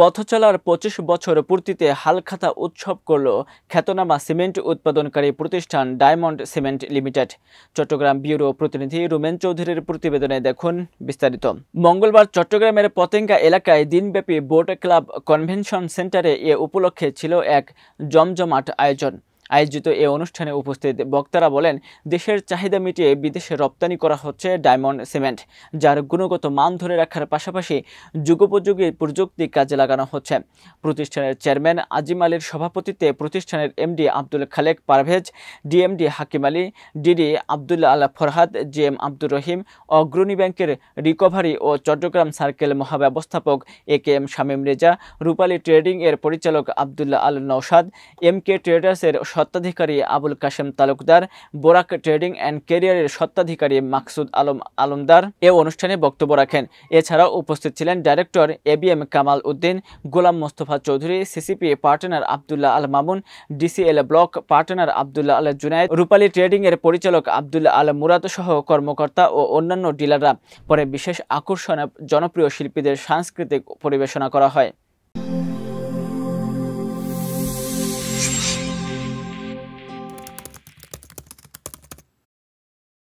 পথচলার পঁচিশ বছর পূর্তিতে হালখাতা উৎসব করল খ্যাতনামা সিমেন্ট উৎপাদনকারী প্রতিষ্ঠান Diamond Cement Limited Chittagong bureau প্রতিনিধি রুমেন চৌধুরীর প্রতিবেদনে দেখুন বিস্তারিত মঙ্গলবার চট্টগ্রামের পতেঙ্গা এলাকায় দিনব্যাপী বোট ক্লাব কনভেনশন সেন্টারে এ উপলক্ষে ছিল এক জমজমাট আয়োজন আয়োজিত এ অনুষ্ঠানে উপস্থিত বক্তারা বলেন দেশের চাহিদা মিটিয়ে বিদেশে রপ্তানি করা হচ্ছে ডায়মন্ড সিমেন্ট যার গুণগত মান ধরে রাখার পাশাপাশি যুগোপযোগী প্রযুক্তি কাজে লাগানো হচ্ছে প্রতিষ্ঠানের চেয়ারম্যান আজিম আলীর সভাপতিত্বে প্রতিষ্ঠানের MD Abdul Khalek Parvez DMD Hakim Ali DD Abdullah Allah Farhad G M Abdur Rahim Agrani ব্যাংকের রিকভারি ও চট্টগ্রাম সার্কেল মহাব্যবস্থাপক A K M Shamim Reza Rupali trading এর পরিচালক আবদুল্লাহ আল নৌসাদ এম কে ট্রেডার্সের স্বত্বাধিকারী আবুল কাশেম তালুকদার বোরাক ট্রেডিং অ্যান্ড ক্যারিয়ারের স্বত্বাধিকারী মাকসুদ আলম আলমদার এ অনুষ্ঠানে বক্তব্য রাখেন এছাড়াও উপস্থিত ছিলেন director A B M Kamal Uddin Golam Mostafa Chowdhury CCP partner Abdullah Al Mamun DCL block partner Abdullah Al Junaid Rupali trading এর পরিচালক আবদুল্লাহ আল মুরাদ সহ কর্মকর্তা ও অন্যান্য ডিলাররা পরে বিশেষ আকর্ষণে জনপ্রিয় শিল্পীদের সাংস্কৃতিক পরিবেশনা করা হয়